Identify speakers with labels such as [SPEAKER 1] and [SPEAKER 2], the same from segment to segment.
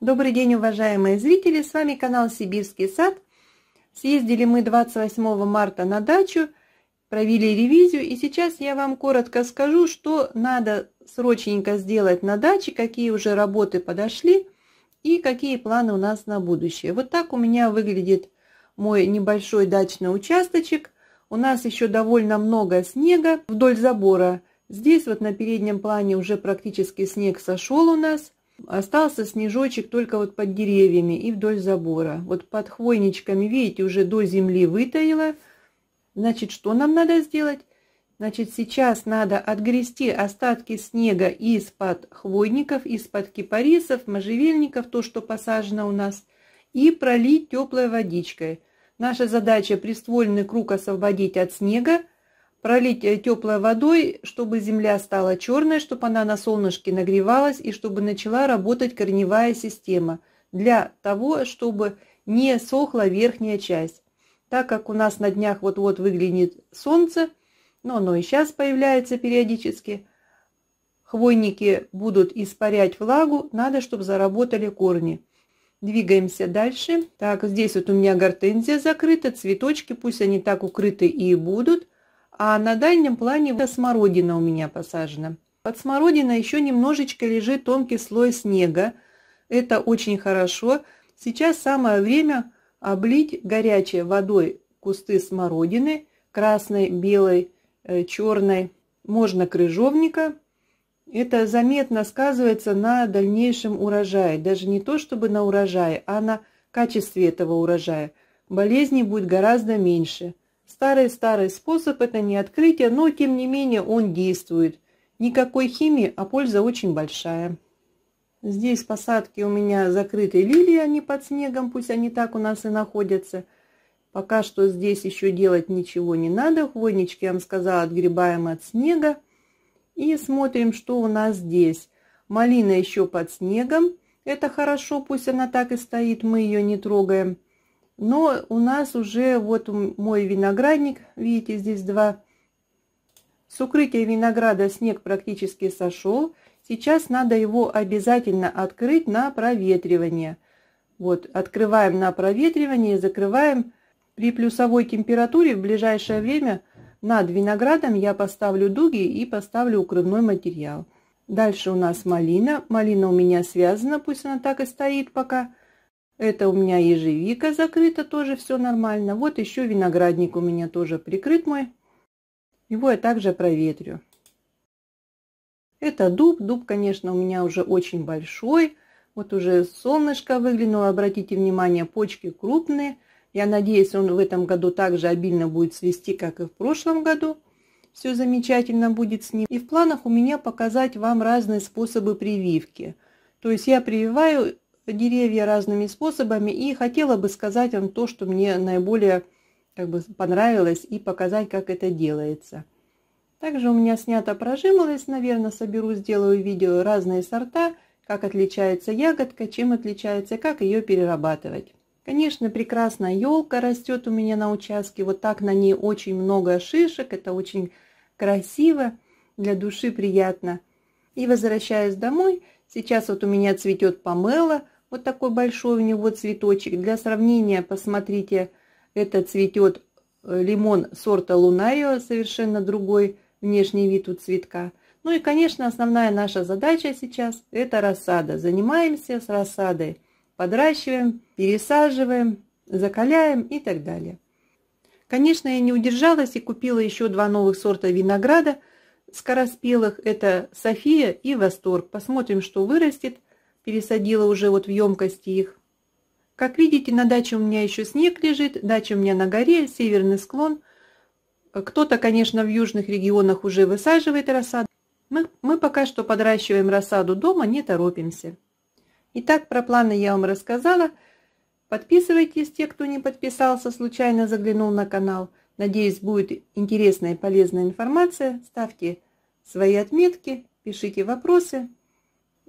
[SPEAKER 1] Добрый день, уважаемые зрители! С вами канал Сибирский сад. Съездили мы 28 марта на дачу, провели ревизию, и сейчас я вам коротко скажу, что надо срочненько сделать на даче, какие уже работы подошли и какие планы у нас на будущее. Вот так у меня выглядит мой небольшой дачный участочек. У нас еще довольно много снега вдоль забора. Здесь вот на переднем плане уже практически снег сошел у нас – Остался снежочек только вот под деревьями и вдоль забора. Вот под хвойничками, видите, уже до земли вытаило. Значит, что нам надо сделать? Значит, сейчас надо отгрести остатки снега из-под хвойников, из-под кипарисов, можжевельников, то, что посажено у нас, и пролить теплой водичкой. Наша задача приствольный круг освободить от снега, пролить э, теплой водой, чтобы земля стала черной, чтобы она на солнышке нагревалась и чтобы начала работать корневая система для того, чтобы не сохла верхняя часть. Так как у нас на днях вот-вот выглянет солнце, но ну, оно и сейчас появляется периодически, хвойники будут испарять влагу, надо, чтобы заработали корни. Двигаемся дальше. Так, здесь вот у меня гортензия закрыта, цветочки, пусть они так укрыты и будут – а на дальнем плане смородина у меня посажена. Под смородиной еще немножечко лежит тонкий слой снега. Это очень хорошо. Сейчас самое время облить горячей водой кусты смородины, красной, белой, э, черной. Можно крыжовника. Это заметно сказывается на дальнейшем урожае. Даже не то чтобы на урожае, а на качестве этого урожая. Болезней будет гораздо меньше. Старый-старый способ – это не открытие, но тем не менее он действует. Никакой химии, а польза очень большая. Здесь посадки у меня закрыты лилии, они под снегом, пусть они так у нас и находятся. Пока что здесь еще делать ничего не надо. Хвойнички, я вам сказала, отгребаем от снега. И смотрим, что у нас здесь. Малина еще под снегом. Это хорошо, пусть она так и стоит, мы ее не трогаем. Но у нас уже вот мой виноградник, видите, здесь два. С укрытия винограда снег практически сошел. Сейчас надо его обязательно открыть на проветривание. Вот, открываем на проветривание закрываем. При плюсовой температуре в ближайшее время над виноградом я поставлю дуги и поставлю укрывной материал. Дальше у нас малина. Малина у меня связана, пусть она так и стоит пока. Это у меня ежевика закрыта, тоже все нормально. Вот еще виноградник у меня тоже прикрыт мой. Его я также проветрю. Это дуб. Дуб, конечно, у меня уже очень большой. Вот уже солнышко выглянуло. Обратите внимание, почки крупные. Я надеюсь, он в этом году также обильно будет свести, как и в прошлом году. Все замечательно будет с ним. И в планах у меня показать вам разные способы прививки. То есть я прививаю деревья разными способами и хотела бы сказать вам то, что мне наиболее как бы понравилось и показать, как это делается. Также у меня снята прожималось, наверное, соберу, сделаю видео разные сорта, как отличается ягодка, чем отличается, как ее перерабатывать. Конечно, прекрасная елка растет у меня на участке, вот так на ней очень много шишек, это очень красиво, для души приятно. И возвращаясь домой, сейчас вот у меня цветет помело. Вот такой большой у него цветочек. Для сравнения, посмотрите, это цветет э, лимон сорта Лунарио, совершенно другой внешний вид у цветка. Ну и, конечно, основная наша задача сейчас – это рассада. Занимаемся с рассадой, подращиваем, пересаживаем, закаляем и так далее. Конечно, я не удержалась и купила еще два новых сорта винограда скороспелых. Это София и Восторг. Посмотрим, что вырастет – пересадила уже вот в емкости их. Как видите, на даче у меня еще снег лежит, дача у меня на горе, северный склон. Кто-то, конечно, в южных регионах уже высаживает рассаду. Мы, мы пока что подращиваем рассаду дома, не торопимся. Итак, про планы я вам рассказала. Подписывайтесь, те, кто не подписался, случайно заглянул на канал. Надеюсь, будет интересная и полезная информация. Ставьте свои отметки, пишите вопросы.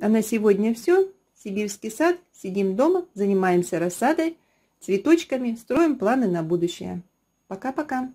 [SPEAKER 1] А на сегодня все. Сибирский сад, сидим дома, занимаемся рассадой, цветочками, строим планы на будущее. Пока-пока!